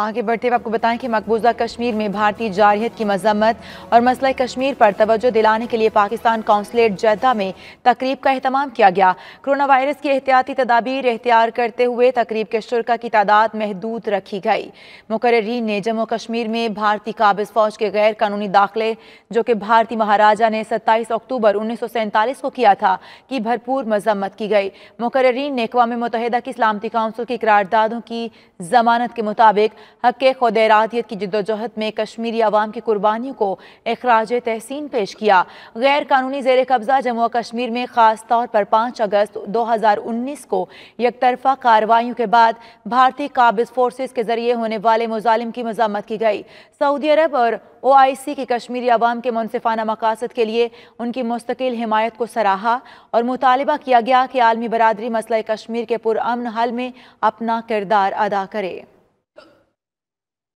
आगे बढ़ते हुए आपको बताएं कि मकबूजा कश्मीर में भारतीय जारहियत की मजम्मत और मसला कश्मीर पर तवज्जो दिलाने के लिए पाकिस्तान कौंसलेट जद्दा में तकरीब का अहतमाम किया गया कोरोना वायरस की एहतियाती तदाबीर एख्तियार करते हुए तकरीब के शुरा की तादाद महदूद रखी गई मुकर्रीन ने जम्मू कश्मीर में भारतीय काबिज फौज के गैर कानूनी दाखिले जो कि भारतीय महाराजा ने सत्ताईस अक्टूबर उन्नीस सौ सैंतालीस को किया था की भरपूर मजम्मत की गई मुकर्रीन ने अकवा मुतहदा की सलामती काउंसिल की करारदादों की जमानत के मुताबिक हक खुद इरादियत की जदोजहद में कश्मीरी आवाम की कुर्बानियों को अखराज तहसीन पेश किया गैर कानूनी जेर कब्जा जम्मू कश्मीर में खास तौर पर पाँच अगस्त दो हज़ार उन्नीस को यकतरफा कार्रवाई के बाद भारतीय काबिज फोर्सेज के जरिए होने वाले मुजालिम की मजामत की गई सऊदी अरब और ओ आई सी की कश्मीरी आवाम के मुनफाना मकासद के लिए उनकी मुस्तकिल हमायत को सराहा और मुतालबा किया गया कि आलमी बरदरी मसला कश्मीर के पुरान हल में अपना किरदार अदा करे